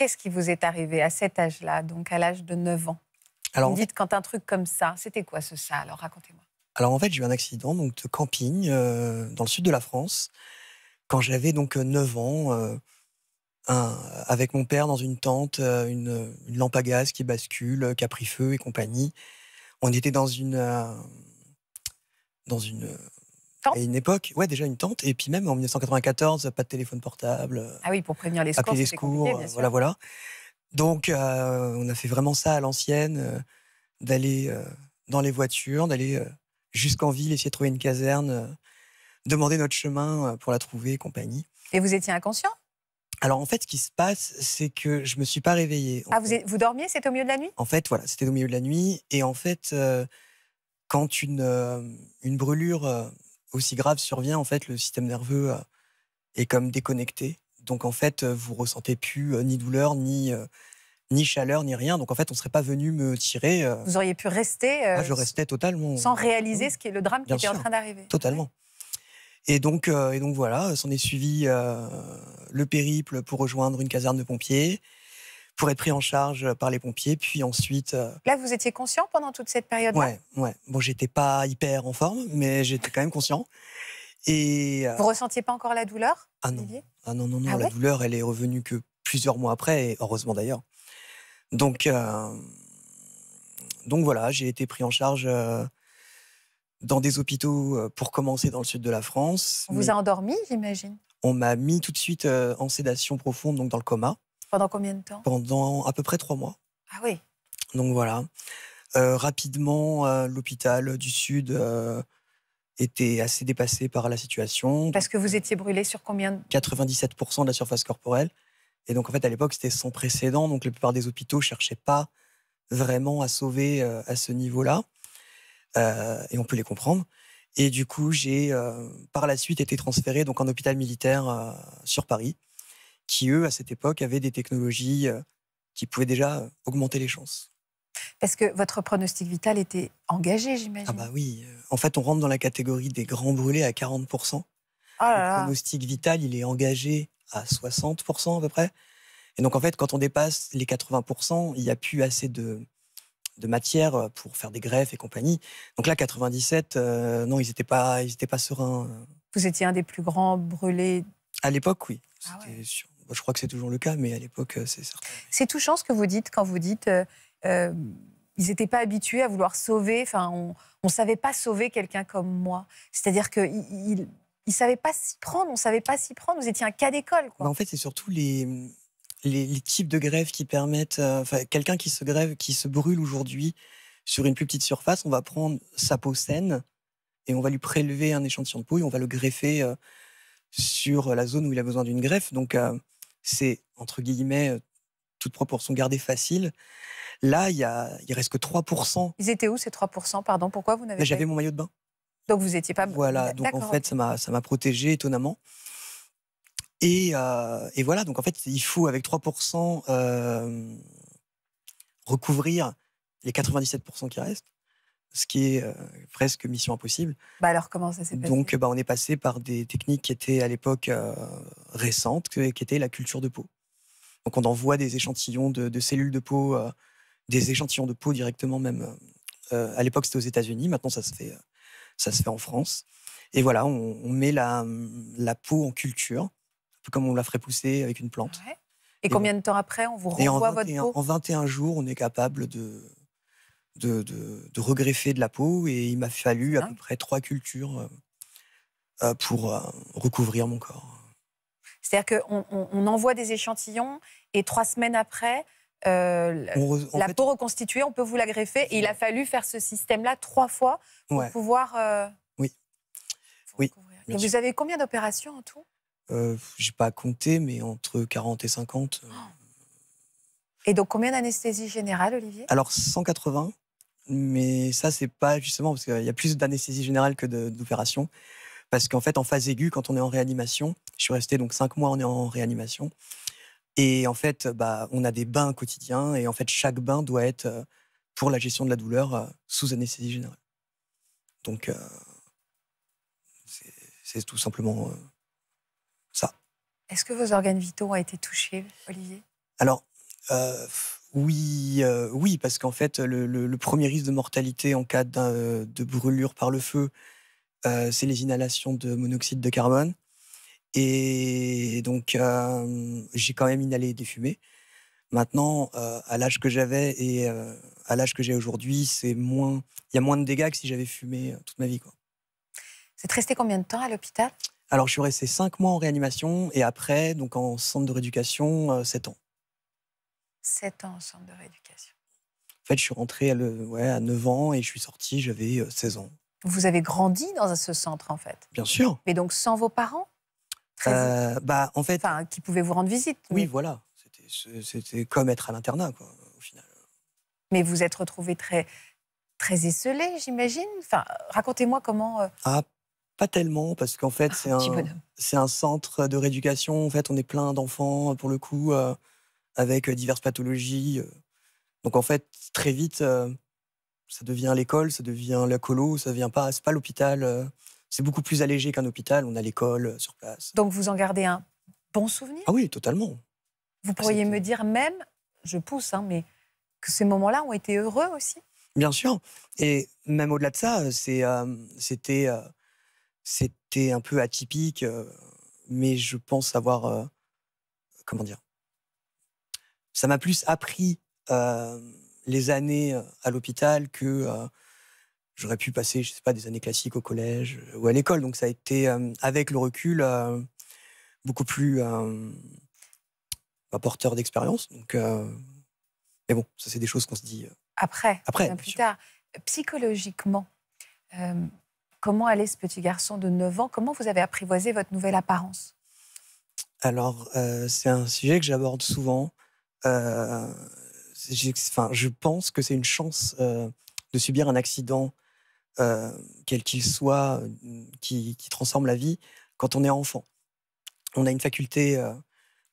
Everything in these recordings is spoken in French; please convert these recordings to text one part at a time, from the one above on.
qu'est-ce qui vous est arrivé à cet âge-là, donc à l'âge de 9 ans alors, Vous dites quand un truc comme ça, c'était quoi ce ça Alors racontez-moi. Alors en fait, j'ai eu un accident donc, de camping euh, dans le sud de la France quand j'avais donc 9 euh, ans. Euh, avec mon père dans une tente, une, lampe à gaz qui bascule, qui a pris feu et compagnie. On était dans une, dans une et une époque, ouais, déjà une tente. Et puis même en 1994, pas de téléphone portable. Euh, ah oui, pour prévenir les secours. les secours, euh, voilà, voilà. Donc, euh, on a fait vraiment ça à l'ancienne, d'aller dans les voitures, d'aller jusqu'en ville, essayer de trouver une caserne, demander notre chemin pour la trouver, compagnie. Et vous étiez inconscient Alors, en fait, ce qui se passe, c'est que je me suis pas réveillé. Ah, vous, vous dormiez C'était au milieu de la nuit En fait, voilà, c'était au milieu de la nuit. Et en fait, quand une, une brûlure aussi grave survient, en fait, le système nerveux euh, est comme déconnecté. Donc, en fait, euh, vous ressentez plus euh, ni douleur, ni, ni chaleur, ni rien. Donc, en fait, on ne serait pas venu me tirer. vous auriez pu rester. Ah, je restais totalement. Sans réaliser ce qui est le drame qui était en train d'arriver. Totalement. Et donc, et donc voilà, s'en est suivi le périple pour rejoindre une caserne de pompiers pour être pris en charge euh, par les pompiers. Puis ensuite. Euh, Là, vous étiez conscient pendant toute cette période -là Ouais, ouais. Bon, j'étais pas hyper en forme, mais j'étais quand même conscient. Et euh, Vous ressentiez pas encore la douleur Ah non, ah non, non, non. Ah la douleur, elle est revenue que plusieurs mois après, et heureusement d'ailleurs. Donc, donc voilà, j'ai été pris en charge dans des hôpitaux pour commencer dans le sud de la France. On vous a endormi, j'imagine On m'a mis tout de suite en sédation profonde, donc dans le coma. Pendant combien de temps Pendant à peu près trois mois. Ah oui. Donc voilà. Euh, rapidement, euh, l'hôpital du Sud euh, était assez dépassé par la situation. Parce que vous étiez brûlé sur combien de... 97% de la surface corporelle. Et donc en fait, à l'époque, c'était sans précédent. Donc la plupart des hôpitaux cherchaient pas vraiment à sauver à ce niveau-là. et on peut les comprendre. Et du coup, j'ai par la suite été transféré donc en hôpital militaire sur Paris qui, eux, à cette époque, avaient des technologies euh, qui pouvaient déjà euh, augmenter les chances. Parce que votre pronostic vital était engagé, j'imagine. Ah bah oui. Euh, en fait, on rentre dans la catégorie des grands brûlés à 40%. Le pronostic vital, il est engagé à 60% à peu près. Et donc, en fait, quand on dépasse les 80%, il n'y a plus assez de, de matière pour faire des greffes et compagnie. Donc là, 97, non, ils n'étaient pas, pas sereins. Vous étiez un des plus grands brûlés. À l'époque, oui. Ah je crois que c'est toujours le cas, mais à l'époque, euh, c'est certain. C'est touchant ce que vous dites quand vous dites euh, euh ils n'étaient pas habitués à vouloir sauver, enfin, on ne savait pas sauver quelqu'un comme moi. C'est-à-dire qu'ils ne savaient pas s'y prendre, on ne savait pas s'y prendre, vous étiez un cas d'école. Bah, en fait, c'est surtout les, les, types de grèves qui permettent. Euh, quelqu'un qui se grève, qui se brûle aujourd'hui sur une plus petite surface, on va prendre sa peau saine et on va lui prélever un échantillon de peau et on va le greffer sur la zone où il a besoin d'une greffe. Donc, c'est, entre guillemets, euh, toute proportion gardée facile. Là, il y a, il reste que 3%. Ils étaient où ces 3%, pardon Pourquoi vous n'avez J'avais mon maillot de bain. Donc vous n'étiez pas... Voilà, donc en fait, ça m'a protégé étonnamment. Et, euh, et, voilà, donc en fait, il faut avec 3% euh, recouvrir les 97% qui restent ce qui est euh, presque mission impossible. Bah, alors comment ça s'est passé Donc bah, on est passé par des techniques qui étaient à l'époque euh, récentes, qui étaient la culture de peau. Donc on envoie des échantillons de, cellules de peau, euh, des échantillons de peau directement même. à l'époque c'était aux États-Unis, maintenant ça se fait, ça se fait en France. Et voilà, on, met la, peau en culture, un peu comme on la ferait pousser avec une plante. Et, combien de temps après on vous renvoie votre peau En 21 jours, on est capable de de, de, de, regreffer de la peau et il m'a fallu à peu près trois cultures euh, euh, pour euh, recouvrir mon corps. C'est-à-dire qu'on on, envoie des échantillons et trois semaines après, la peau reconstituée, on peut vous la greffer. Et il a fallu faire ce système-là trois fois pour pouvoir. oui. oui. vous avez combien d'opérations en tout J'ai pas compté, mais entre 40 et 50. Et donc, combien d'anesthésie générale, Olivier Alors, 180. Mais ça, c'est pas justement parce qu'il y a plus d'anesthésie générale que d'opération. Parce qu'en fait, en phase aiguë, quand on est en réanimation, je suis resté donc cinq mois, on est en réanimation. Et en fait, bah, on a des bains quotidiens. Et en fait, chaque bain doit être, euh, pour la gestion de la douleur, euh, sous anesthésie générale. Donc, euh, c'est tout simplement ça. Est-ce que vos organes vitaux ont été touchés, Olivier Alors, oui, euh, oui, parce qu'en fait, le, premier risque de mortalité en cas euh, de brûlure par le feu, euh, c'est les inhalations de monoxyde de carbone. Et donc, j'ai quand même inhalé des fumées. Maintenant, à l'âge que j'avais et à l'âge que j'ai aujourd'hui, c'est moins, il y a moins de dégâts que si j'avais fumé toute ma vie. Quoi. C'est resté combien de temps à l'hôpital Alors, je suis resté 5 mois en réanimation et après, donc en centre de rééducation, 7 ans. 7 ans au centre de rééducation. En fait, je suis rentrée à, le, à 9 ans et je suis sortie, j'avais 16 euh, ans. Vous avez grandi dans ce centre, en fait Bien sûr. Mais donc sans vos parents euh, bah, en fait, qui pouvaient vous rendre visite Oui, voilà. C'était comme être à l'internat, au final. Mais vous êtes retrouvé très, très esselé, j'imagine. Enfin, racontez-moi comment. Euh, ah, pas tellement, parce qu'en fait, ah, c'est un, centre de rééducation. En fait, on est plein d'enfants, pour le coup. Euh, avec euh, diverses pathologies. Euh. Donc en fait, très vite, euh, ça devient l'école, ça devient la colo, ça vient pas, c'est pas l'hôpital. C'est beaucoup plus allégé qu'un hôpital. On a l'école sur place. Donc vous en gardez un bon souvenir Ah oui, totalement. Vous ah, pourriez me dire même, je pousse, hein, mais que ces moments-là ont été heureux aussi Bien sûr. Et même au-delà de ça, c'était, un peu atypique, mais je pense avoir, comment dire, ça m'a plus appris euh, les années euh, à l'hôpital que euh, j'aurais pu passer, je sais pas, des années classiques au collège ou à l'école. Donc ça a été, avec le recul, beaucoup plus bah, porteur d'expérience. Donc, mais bon, ça c'est des choses qu'on se dit après, après plus tard. Psychologiquement, comment allait ce petit garçon de 9 ans Comment vous avez apprivoisé votre nouvelle apparence alors, c'est un sujet que j'aborde souvent. Euh, enfin, je pense que c'est une chance euh, de subir un accident, euh, quel qu'il soit, qui, transforme la vie quand on est enfant. On a une faculté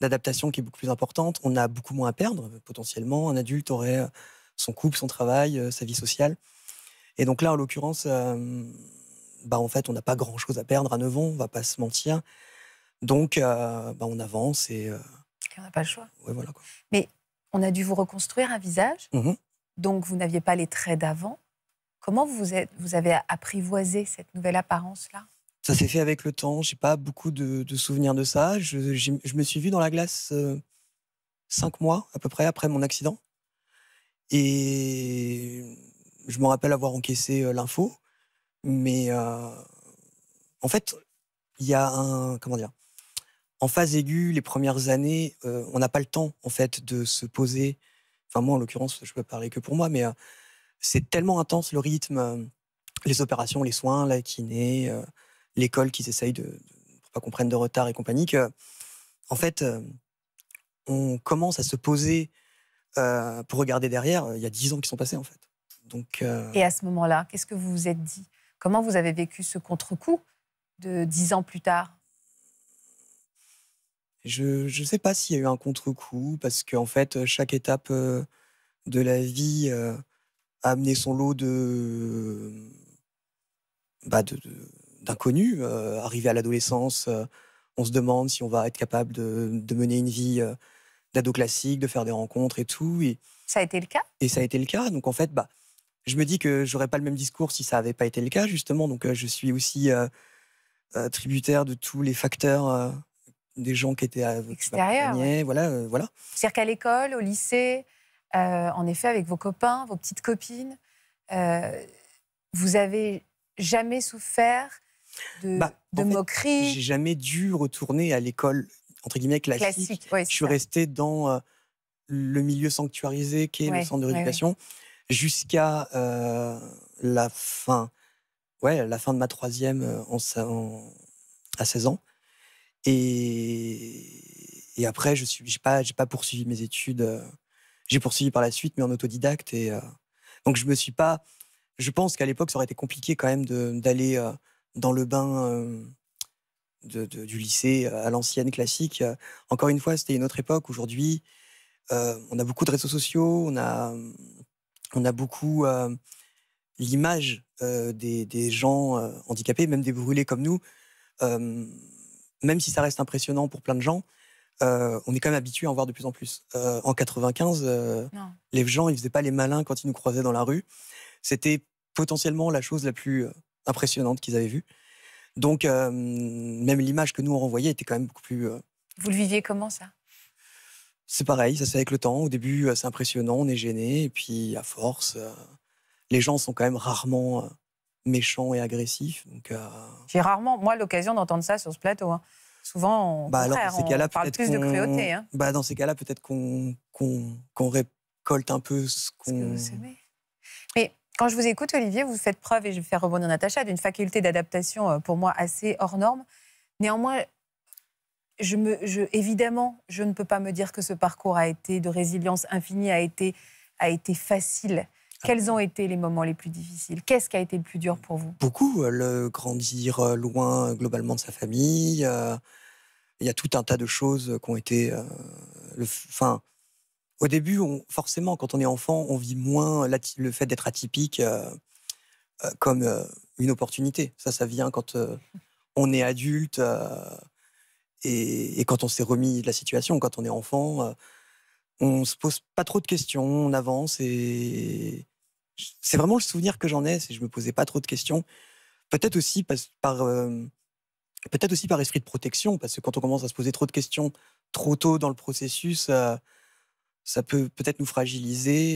d'adaptation qui est beaucoup plus importante. On a beaucoup moins à perdre potentiellement. Un adulte aurait son couple, son travail, sa vie sociale. Et donc là, en l'occurrence, bah, en fait, on n'a pas grand-chose à perdre à 9 ans, on ne va pas se mentir. Donc, bah, on avance et on n'a pas le choix. Mais on a dû vous reconstruire un visage, mm-hmm. donc vous n'aviez pas les traits d'avant. Comment vous, vous avez apprivoisé cette nouvelle apparence-là Ça s'est fait avec le temps. Je n'ai pas beaucoup de, souvenirs de ça. Je, me suis vu dans la glace euh, cinq mois à peu près après mon accident. Et je me rappelle avoir encaissé euh, l'info. Mais euh, en fait, il y a un. Comment dire en phase aiguë, les premières années, euh, on n'a pas le temps en fait de se poser. Enfin moi en l'occurrence, je peux parler que pour moi, mais euh, c'est tellement intense le rythme, euh, les opérations, les soins, la kiné, l'école qui essayent de, ne pas qu'on prenne de retard et compagnie que en fait on commence à se poser pour regarder derrière. Il y a dix ans qui sont passés en fait. Donc. Et à ce moment-là, qu'est-ce que vous vous êtes dit Comment vous avez vécu ce contre-coup de dix ans plus tard je ne sais pas s'il y a eu un contre-coup, parce qu'en fait, euh, chaque étape euh, de la vie euh, a amené son lot de. Bah, d'inconnus. arrivé à l'adolescence, on se demande si on va être capable de, mener une vie d'ado classique, de faire des rencontres et tout. Et, ça a été le cas Et ça a été le cas. Donc en fait, bah, je me dis que j'aurais pas le même discours si ça n'avait pas été le cas, justement. Donc je suis aussi tributaire de tous les facteurs des gens qui étaient à, votre Ouais. Voilà, euh, voilà. C'est-à-dire qu'à l'école, au lycée, euh, en effet, avec vos copains, vos petites copines, euh, vous avez jamais souffert de, bah, J'ai jamais dû retourner à l'école entre guillemets classique. classique Je suis resté dans le milieu sanctuarisé qui le centre de rééducation jusqu'à la fin. Ouais, la fin de ma troisième à 16 ans. Et, après, je n'ai pas, pas poursuivi mes études. Euh, j'ai poursuivi par la suite, mais en autodidacte. Et, euh, donc, je me suis pas. Je pense qu'à l'époque, ça aurait été compliqué quand même d'aller euh, dans le bain du lycée à l'ancienne classique. Encore une fois, c'était une autre époque. Aujourd'hui, on a beaucoup de réseaux sociaux, on a, on a beaucoup l'image des, des, gens handicapés, même des brûlés comme nous même si ça reste impressionnant pour plein de gens, euh, on est quand même habitué à en voir de plus en plus. Euh, en 95, euh, les gens, ils faisaient pas les malins quand ils nous croisaient dans la rue. C'était potentiellement la chose la plus impressionnante qu'ils avaient vue. Donc, même l'image que nous on renvoyait était quand même beaucoup plus. Vous le viviez comment ça C'est pareil, ça c'est avec le temps. Au début, c'est impressionnant, on est gêné, et puis à force, les gens sont quand même rarement méchant et agressif. Euh, J'ai rarement, moi, l'occasion d'entendre ça sur ce plateau. Hein. Souvent, on, bah, dans ces cas -là, plus de cruauté. Hein. Bah, dans ces cas-là, peut-être qu'on récolte un peu ce qu'on... Mais quand je vous écoute, Olivier, vous faites preuve, et je vais faire rebondir Natacha, d'une faculté d'adaptation euh, pour moi assez hors norme. Néanmoins, je me, évidemment, je ne peux pas me dire que ce parcours a été de résilience infinie, a été, a été facile. Ah. Quels ont été les moments les plus difficiles Qu'est-ce qui a été le plus dur pour vous Beaucoup. Euh, le grandir euh, loin euh, globalement de sa famille. Il y a tout un tas de choses qui ont été. au début, forcément, quand on est enfant, on vit moins le fait d'être atypique comme une opportunité. Ça, ça vient quand on est adulte et, quand on s'est remis de la situation. Quand on est enfant on se pose pas trop de questions, on avance et, c'est vraiment le souvenir que j'en ai, si je me posais pas trop de questions. Peut-être aussi par, euh, peut-être aussi par esprit de protection, parce que quand on commence à se poser trop de questions trop tôt dans le processus, ça peut peut-être nous fragiliser.